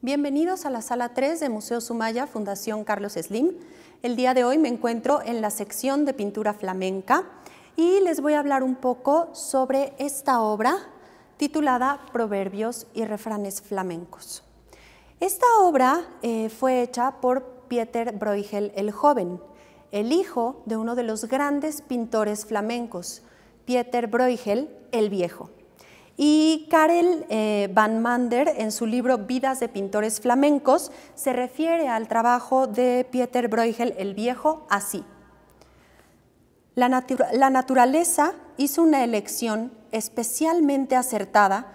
Bienvenidos a la sala 3 de Museo Sumaya, Fundación Carlos Slim. El día de hoy me encuentro en la sección de pintura flamenca y les voy a hablar un poco sobre esta obra titulada Proverbios y refranes flamencos. Esta obra eh, fue hecha por Pieter Bruegel el Joven, el hijo de uno de los grandes pintores flamencos, Pieter Bruegel el Viejo. Y Karel eh, Van Mander, en su libro Vidas de Pintores Flamencos, se refiere al trabajo de Pieter Bruegel el Viejo así. La, naturaleza hizo una elección especialmente acertada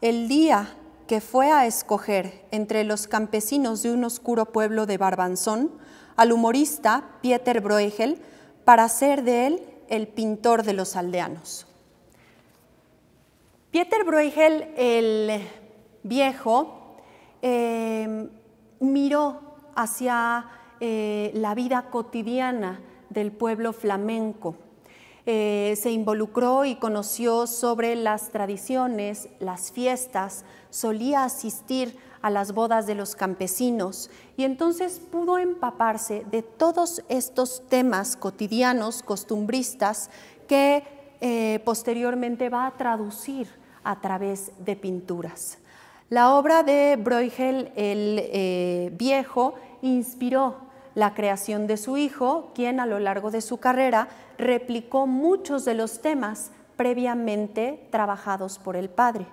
el día que fue a escoger entre los campesinos de un oscuro pueblo de Barbanzón al humorista Pieter Bruegel para ser de él el pintor de los aldeanos. Pieter Bruegel el viejo eh, miró hacia eh, la vida cotidiana del pueblo flamenco. Eh, se involucró y conoció sobre las tradiciones, las fiestas, solía asistir a las bodas de los campesinos y entonces pudo empaparse de todos estos temas cotidianos, costumbristas, que posteriormente va a traducir a través de pinturas. La obra de Bruegel el eh, Viejo inspiró la creación de su hijo, quien a lo largo de su carrera replicó muchos de los temas previamente trabajados por el padre.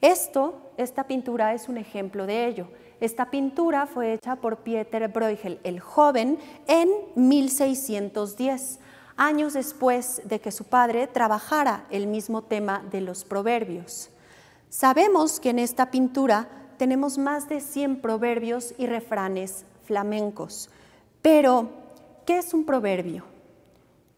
Esto, esta pintura es un ejemplo de ello. Esta pintura fue hecha por Pieter Bruegel el joven en 1610 años después de que su padre trabajara el mismo tema de los proverbios. Sabemos que en esta pintura tenemos más de 100 proverbios y refranes flamencos. Pero, ¿qué es un proverbio?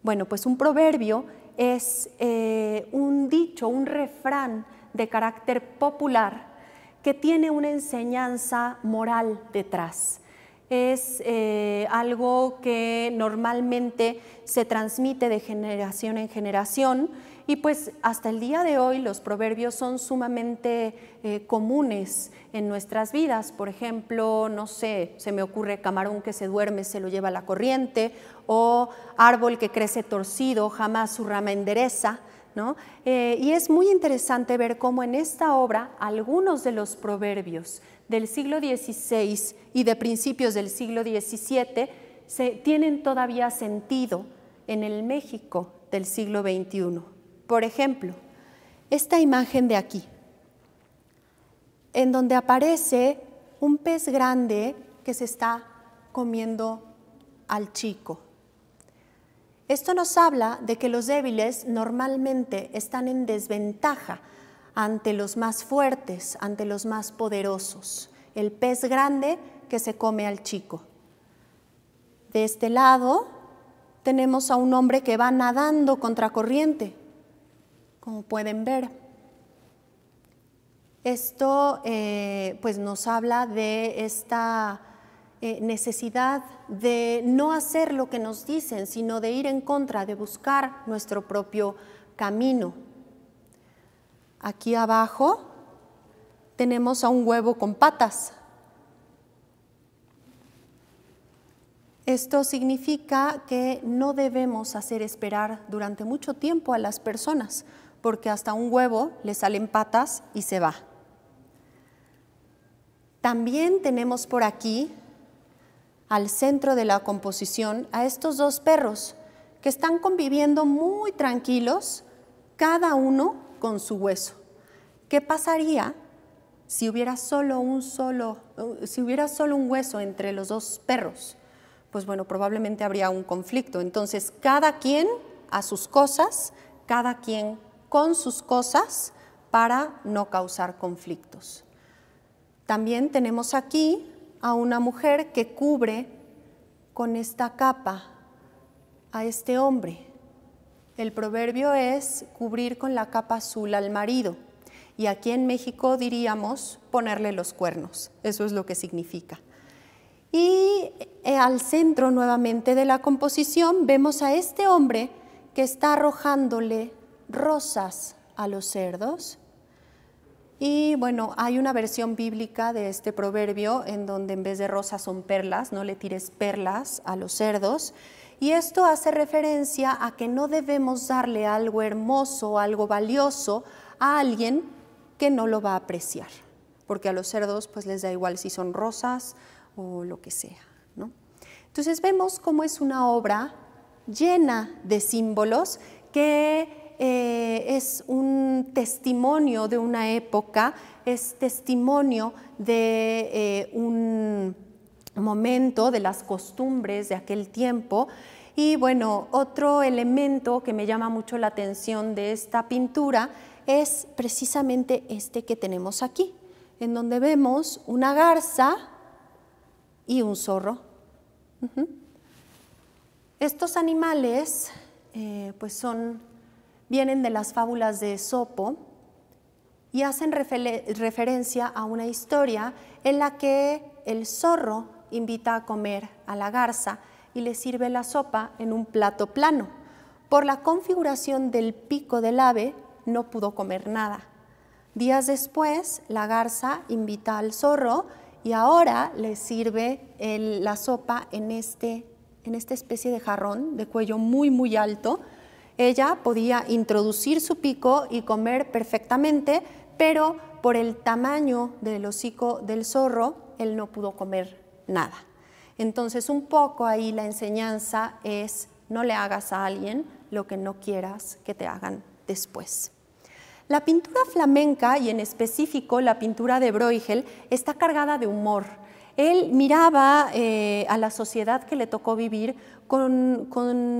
Bueno, pues un proverbio es eh, un dicho, un refrán de carácter popular que tiene una enseñanza moral detrás es eh, algo que normalmente se transmite de generación en generación y pues hasta el día de hoy los proverbios son sumamente eh, comunes en nuestras vidas. Por ejemplo, no sé, se me ocurre camarón que se duerme se lo lleva la corriente o árbol que crece torcido jamás su rama endereza. Eh, y es muy interesante ver cómo en esta obra algunos de los proverbios del siglo XVI y de principios del siglo XVII se, tienen todavía sentido en el México del siglo XXI. Por ejemplo, esta imagen de aquí, en donde aparece un pez grande que se está comiendo al chico. Esto nos habla de que los débiles normalmente están en desventaja ante los más fuertes, ante los más poderosos, el pez grande que se come al chico. De este lado tenemos a un hombre que va nadando contracorriente, como pueden ver. Esto eh, pues nos habla de esta eh, necesidad de no hacer lo que nos dicen, sino de ir en contra, de buscar nuestro propio camino. Aquí abajo tenemos a un huevo con patas. Esto significa que no debemos hacer esperar durante mucho tiempo a las personas, porque hasta un huevo le salen patas y se va. También tenemos por aquí, al centro de la composición, a estos dos perros que están conviviendo muy tranquilos, cada uno con su hueso. ¿Qué pasaría si hubiera solo un solo, si hubiera solo un hueso entre los dos perros? Pues bueno, probablemente habría un conflicto. Entonces, cada quien a sus cosas, cada quien con sus cosas para no causar conflictos. También tenemos aquí a una mujer que cubre con esta capa a este hombre. El proverbio es cubrir con la capa azul al marido. Y aquí en México diríamos ponerle los cuernos. Eso es lo que significa. Y eh, al centro nuevamente de la composición vemos a este hombre que está arrojándole rosas a los cerdos. Y bueno, hay una versión bíblica de este proverbio en donde en vez de rosas son perlas, no le tires perlas a los cerdos. Y esto hace referencia a que no debemos darle algo hermoso, algo valioso a alguien que no lo va a apreciar, porque a los cerdos pues les da igual si son rosas o lo que sea. ¿no? Entonces vemos cómo es una obra llena de símbolos que eh, es un testimonio de una época, es testimonio de eh, un momento, de las costumbres de aquel tiempo. Y bueno, otro elemento que me llama mucho la atención de esta pintura es precisamente este que tenemos aquí, en donde vemos una garza y un zorro. Estos animales eh, pues son, vienen de las fábulas de Sopo y hacen referencia a una historia en la que el zorro invita a comer a la garza y le sirve la sopa en un plato plano. Por la configuración del pico del ave no pudo comer nada. Días después, la garza invita al zorro y ahora le sirve la sopa en, este, en esta especie de jarrón de cuello muy, muy alto. Ella podía introducir su pico y comer perfectamente, pero por el tamaño del hocico del zorro, él no pudo comer nada. Entonces, un poco ahí la enseñanza es no le hagas a alguien lo que no quieras que te hagan después. La pintura flamenca, y en específico la pintura de Bruegel, está cargada de humor él miraba eh, a la sociedad que le tocó vivir con,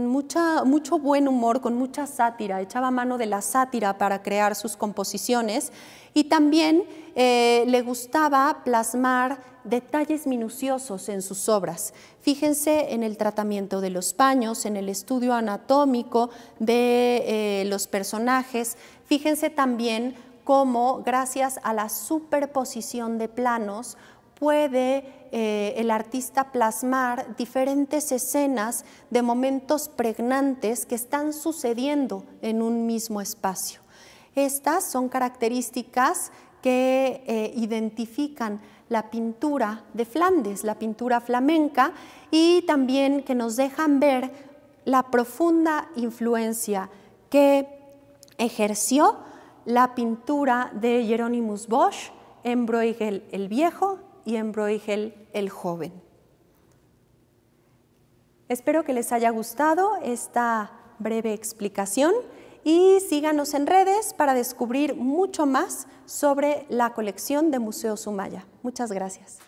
mucho buen humor, con mucha sátira, echaba mano de la sátira para crear sus composiciones y también eh, le gustaba plasmar detalles minuciosos en sus obras. Fíjense en el tratamiento de los paños, en el estudio anatómico de eh, los personajes, fíjense también cómo gracias a la superposición de planos puede eh, el artista plasmar diferentes escenas de momentos pregnantes que están sucediendo en un mismo espacio. Estas son características que eh, identifican la pintura de Flandes, la pintura flamenca, y también que nos dejan ver la profunda influencia que ejerció la pintura de Jerónimo Bosch en Bruegel el Viejo y en Bruegel el joven. Espero que les haya gustado esta breve explicación y síganos en redes para descubrir mucho más sobre la colección de Museo Sumaya. Muchas gracias.